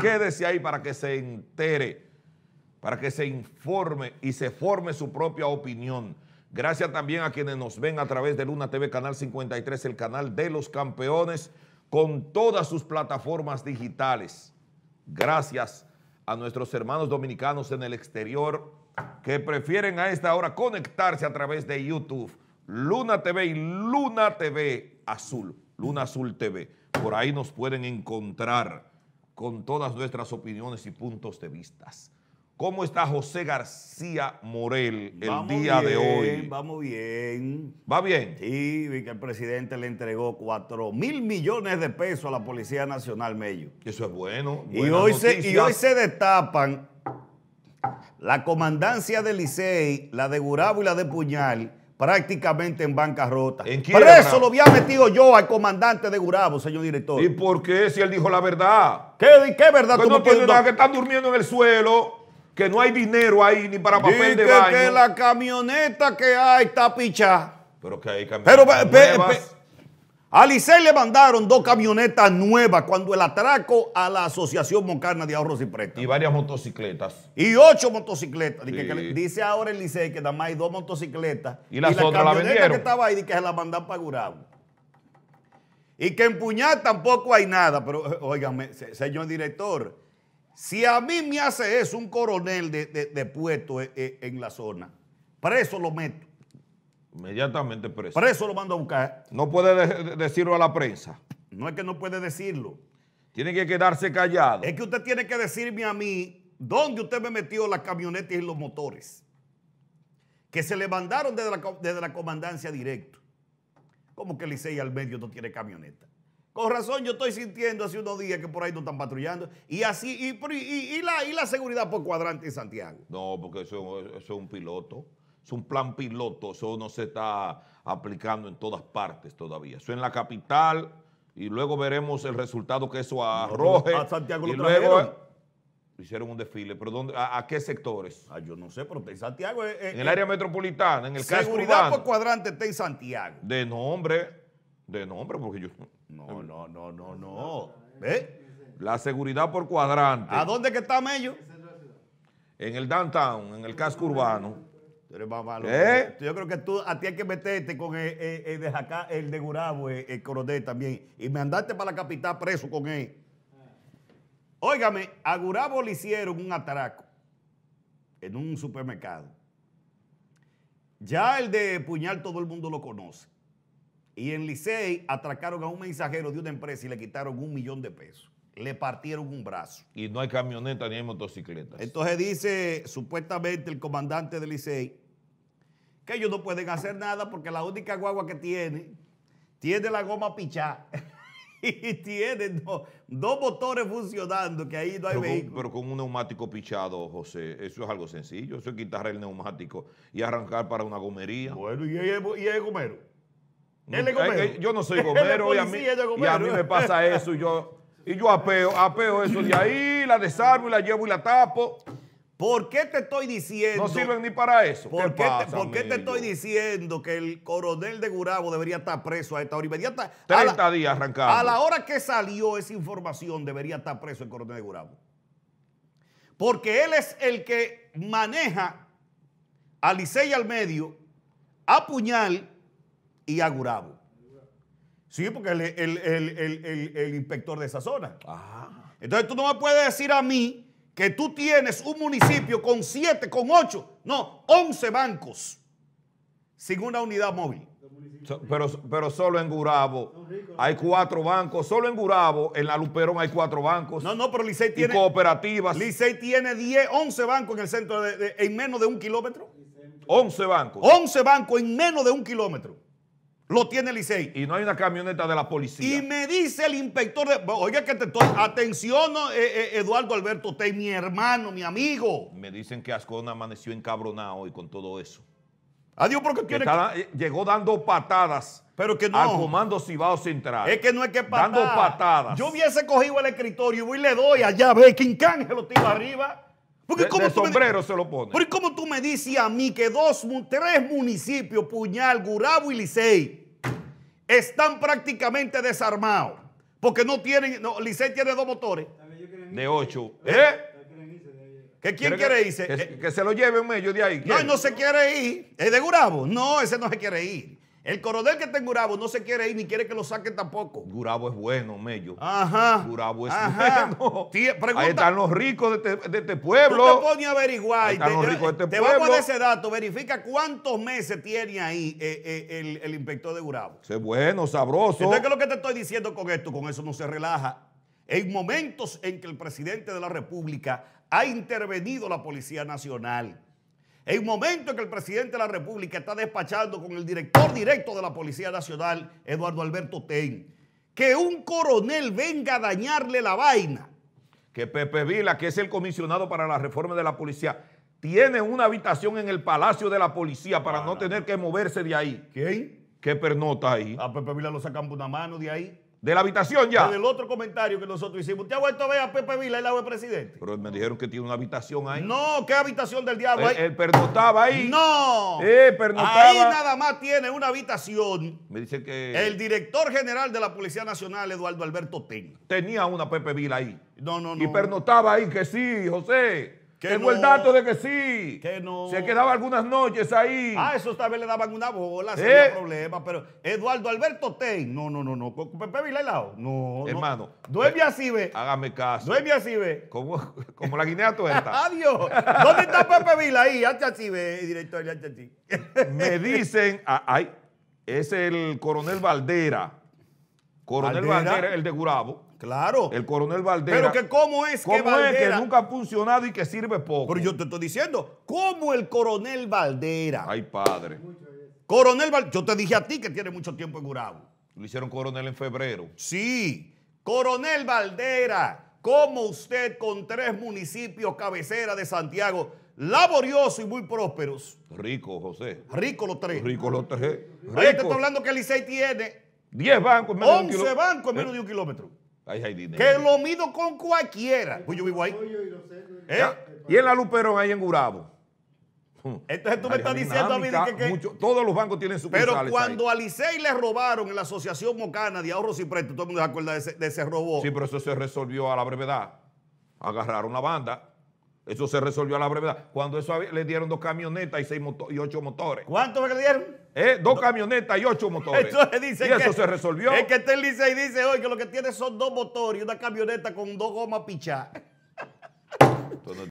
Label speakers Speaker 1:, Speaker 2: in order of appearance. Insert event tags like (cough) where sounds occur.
Speaker 1: Quédese ahí para que se entere, para que se informe y se forme su propia opinión. Gracias también a quienes nos ven a través de Luna TV Canal 53, el canal de los campeones, con todas sus plataformas digitales. Gracias a nuestros hermanos dominicanos en el exterior que prefieren a esta hora conectarse a través de YouTube, Luna TV y Luna TV Azul, Luna Azul TV. Por ahí nos pueden encontrar con todas nuestras opiniones y puntos de vista. ¿Cómo está José García Morel el día de hoy? Vamos bien. ¿Va bien? Sí, vi que el presidente le entregó 4 mil millones de pesos a la Policía Nacional Mello. Eso es bueno. Y hoy, se, y hoy se destapan la comandancia de Licey, la de Gurabo y la de Puñal prácticamente en bancarrota. ¿En por eso lo había metido yo al comandante de Gurabo, señor director. ¿Y por qué? Si él dijo la verdad. ¿Qué, qué verdad? Que pues tú no que están durmiendo en el suelo, que no hay dinero ahí ni para papel de que la camioneta que hay está pichada. Pero que hay camionetas pero, a Licey le mandaron dos camionetas nuevas cuando el atraco a la Asociación Moncarna de Ahorros y Préstamos. Y varias motocicletas. Y ocho motocicletas. dice ahora el Licey que nada más hay dos motocicletas. Y las la otras la que estaba ahí que se la mandan para Gurabo. Y que en Puñal tampoco hay nada. Pero, eh, óigame, señor director, si a mí me hace eso un coronel de, de, puesto eh, eh, en la zona, preso lo meto. Inmediatamente preso. Preso lo mando a buscar. No puede decirlo a la prensa. No es que no puede decirlo. Tiene que quedarse callado. Es que usted tiene que decirme a mí dónde usted me metió las camionetas y los motores. Que se le mandaron desde la, comandancia directo. ¿Cómo que Licey al medio no tiene camioneta? Con razón, yo estoy sintiendo hace unos días que por ahí no están patrullando. Y así, y, la, seguridad por cuadrante en Santiago. No, porque eso es un piloto es un plan piloto, eso no se está aplicando en todas partes todavía. Eso en la capital y luego veremos el resultado que eso arroje. A Santiago lo eh, hicieron un desfile, pero ¿dónde, a, qué sectores? Ah, yo no sé, pero en Santiago eh, eh, en el área metropolitana, en el casco urbano, ¿Seguridad por cuadrante está en Santiago. De nombre, de nombre, porque yo No, no, no, no, no. ¿Eh? La seguridad por cuadrante. ¿A dónde que está Mello? En el downtown, en el casco urbano. ¿Eh? Yo creo que tú, a ti hay que meterte con el, de acá el de Gurabo, el, coronel también. Y mandarte para la capital preso con él. Óigame, a Gurabo le hicieron un atraco en un supermercado. Ya el de Puñal todo el mundo lo conoce. Y en Licey atracaron a un mensajero de una empresa y le quitaron un millón de pesos le partieron un brazo. Y no hay camioneta ni hay motocicletas. Entonces dice supuestamente el comandante del ICEI que ellos no pueden hacer nada porque la única guagua que tiene tiene la goma pichada (laughs) y tiene dos, motores funcionando que ahí no hay pero vehículo. pero con un neumático pichado, José, eso es algo sencillo. Eso es quitar el neumático y arrancar para una gomería. Bueno, y es, y es gomero. Mm, Él es eh, gomero. Eh, yo no soy (laughs) gomero, y, a mí, y a mí me pasa eso y yo y yo apeo, apeo eso de ahí, la desarmo y la llevo y la tapo. ¿Por qué te estoy diciendo? No sirven ni para eso. ¿Por qué, te, estoy diciendo que el coronel de Gurabo debería estar preso a esta hora inmediata? 30 días arrancado. A la hora que salió esa información, debería estar preso el coronel de Gurabo. Porque él es el que maneja a Licey al medio, a Puñal y a Gurabo. Sí, porque el, inspector de esa zona. Ah. Entonces tú no me puedes decir a mí que tú tienes un municipio con siete, con ocho, no, once bancos sin una unidad móvil. Pero, pero solo en Gurabo hay cuatro bancos. Solo en Gurabo, en la Luperón hay cuatro bancos. No, no, pero Licey tiene. cooperativas. Licey tiene 10, 11 bancos en el centro, en menos de un kilómetro. 11 bancos. 11 bancos en menos de un kilómetro. Lo tiene Licey. Y no hay una camioneta de la policía. Y me dice el inspector, de, oiga que te estoy, atención eh, eh, Eduardo Alberto Tey, mi hermano, mi amigo. Me dicen que Ascona amaneció encabronado hoy con todo eso. Adiós porque quiere que... Eh, llegó dando patadas. Pero que no. Al comando Cibao Central. Es que no es que patadas. Dando patadas. Yo hubiese cogido el escritorio y voy y le doy allá, ve, Quincán lo tiro arriba. Porque como sombrero se lo pone. Porque como tú me dices a mí que dos, tres municipios, Puñal, Gurabo y Licey, están prácticamente desarmados. Porque no tienen, Licey tiene dos motores. De ocho. ¿Eh? ¿Eh? ¿Que quién quiere irse? Que, se lo lleve un medio de ahí. No, no se quiere ir. ¿Es de Gurabo? No, ese no se quiere ir. El coronel que está en Gurabo no se quiere ir ni quiere que lo saquen tampoco. Gurabo es bueno, Mello. Ajá. Gurabo es bueno. Ahí están los ricos de este, este pueblo. Tú te pones a averiguar. Ahí están los ricos de este pueblo. Te vamos a ese dato. Verifica cuántos meses tiene ahí eh, eh, el, inspector de Gurabo. Es bueno, sabroso. Entonces, ¿qué es lo que te estoy diciendo con esto? Con eso no se relaja. En momentos en que el presidente de la República ha intervenido la Policía Nacional, en un momento en que el presidente de la República está despachando con el director directo de la Policía Nacional, Eduardo Alberto Ten, que un coronel venga a dañarle la vaina. Que Pepe Vila, que es el comisionado para la reforma de la policía, tiene una habitación en el Palacio de la Policía para ah, no, tener que moverse de ahí. ¿Quién? ¿Qué pernota ahí. A Pepe Vila lo sacan por una mano de ahí. De la habitación ya. el otro comentario que nosotros hicimos. ¿Usted ha vuelto a ver a Pepe Vila, el agua presidente? Pero me dijeron que tiene una habitación ahí. No, ¿qué habitación del diablo ahí? Él pernotaba ahí. No. Eh, Ahí nada más tiene una habitación. Me dice que. El director general de la Policía Nacional, Eduardo Alberto Ten. Tenía una Pepe Vila ahí. No, no, no. Y pernotaba ahí que sí, José. Tengo no, el dato de que sí. Que no. Se quedaba algunas noches ahí. Ah, eso vez le daban una bola, ¿Eh? sin problemas problema. Pero Eduardo Alberto Ten, no, no, no, no. Pepe Vilelao, no. Hermano. Duerme así, ve. Hágame caso. Duerme así, ve. Como, (laughs) como la guinea tuerta. (laughs) Adiós. ¿Dónde está Pepe Vila? Ahí, hazte ve, director, de así. (laughs) Me dicen, ah, ay, es el coronel Valdera. Coronel Valdera, el de Gurabo. Claro. El coronel Valdera. Pero que cómo es que Valdera... es que nunca ha funcionado y que sirve poco. Pero yo te estoy diciendo, ¿cómo el coronel Valdera? Ay, padre. Coronel Valdera, yo te dije a ti que tiene mucho tiempo en Gurabo. Lo hicieron coronel en febrero. Sí. Coronel Valdera, Como usted con tres municipios cabecera de Santiago laborioso y muy prósperos. Rico, José. Rico los tres. Rico los tres. Oye, te estoy hablando que el ICEI tiene 10 bancos 11 bancos en menos de un eh. kilómetro. Que lo mido con cualquiera. Pues vivo ahí. Y en la Luperón, ahí en Gurabo. Hmm. Entonces tú me estás diciendo a mí que, que todos los bancos tienen su Pero cuando a Licey le robaron en la Asociación Mocana de Ahorros y Préstamos, todo el mundo se acuerda de ese, robo. Sí, pero eso se resolvió a la brevedad. Agarraron la banda. Eso se resolvió a la brevedad. Cuando eso le dieron dos camionetas y, seis y ocho motores. ¿Cuántos le dieron? ¿Eh? Dos camionetas y ocho motores. y eso se resolvió. Es que dice dice hoy que lo que tiene son dos motores y una camioneta con dos gomas pichadas.